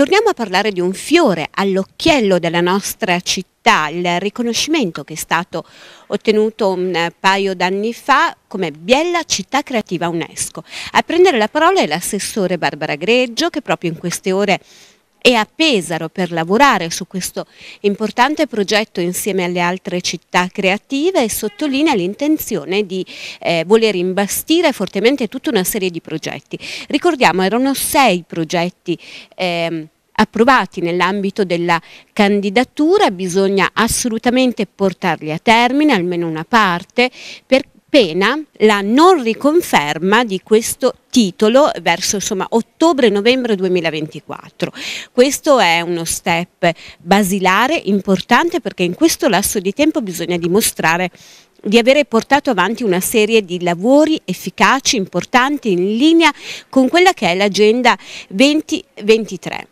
Torniamo a parlare di un fiore all'occhiello della nostra città, il riconoscimento che è stato ottenuto un paio d'anni fa come Biella Città Creativa UNESCO. A prendere la parola è l'assessore Barbara Greggio che proprio in queste ore e a Pesaro per lavorare su questo importante progetto insieme alle altre città creative e sottolinea l'intenzione di eh, voler imbastire fortemente tutta una serie di progetti. Ricordiamo erano sei progetti eh, approvati nell'ambito della candidatura, bisogna assolutamente portarli a termine, almeno una parte, per appena la non riconferma di questo titolo verso ottobre-novembre 2024. Questo è uno step basilare importante perché in questo lasso di tempo bisogna dimostrare di avere portato avanti una serie di lavori efficaci, importanti, in linea con quella che è l'agenda 2023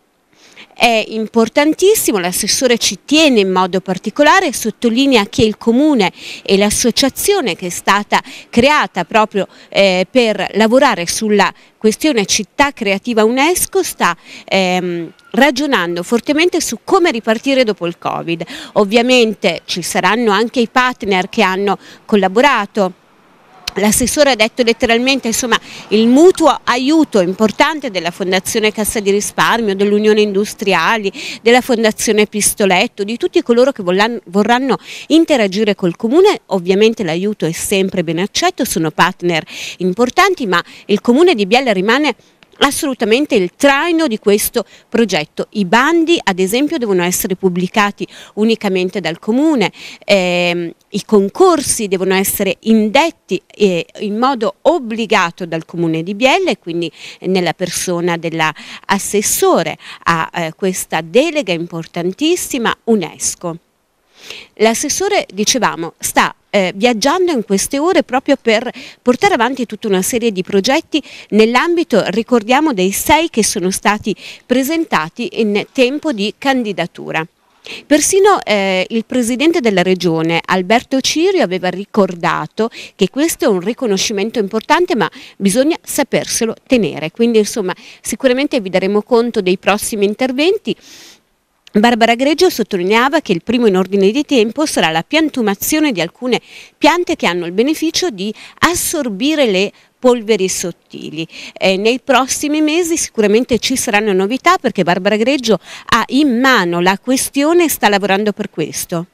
è importantissimo, l'assessore ci tiene in modo particolare, sottolinea che il Comune e l'associazione che è stata creata proprio eh, per lavorare sulla questione città creativa UNESCO sta ehm, ragionando fortemente su come ripartire dopo il Covid. Ovviamente ci saranno anche i partner che hanno collaborato L'assessore ha detto letteralmente insomma, il mutuo aiuto importante della Fondazione Cassa di Risparmio, dell'Unione Industriali, della Fondazione Pistoletto, di tutti coloro che vorranno interagire col Comune, ovviamente l'aiuto è sempre ben accetto, sono partner importanti, ma il Comune di Biella rimane assolutamente il traino di questo progetto. I bandi ad esempio devono essere pubblicati unicamente dal comune, ehm, i concorsi devono essere indetti eh, in modo obbligato dal comune di Biella e quindi nella persona dell'assessore a eh, questa delega importantissima UNESCO. L'assessore, dicevamo, sta eh, viaggiando in queste ore proprio per portare avanti tutta una serie di progetti nell'ambito, ricordiamo, dei sei che sono stati presentati in tempo di candidatura. Persino eh, il presidente della regione Alberto Cirio aveva ricordato che questo è un riconoscimento importante ma bisogna saperselo tenere, quindi insomma sicuramente vi daremo conto dei prossimi interventi Barbara Greggio sottolineava che il primo in ordine di tempo sarà la piantumazione di alcune piante che hanno il beneficio di assorbire le polveri sottili. Eh, nei prossimi mesi sicuramente ci saranno novità perché Barbara Greggio ha in mano la questione e sta lavorando per questo.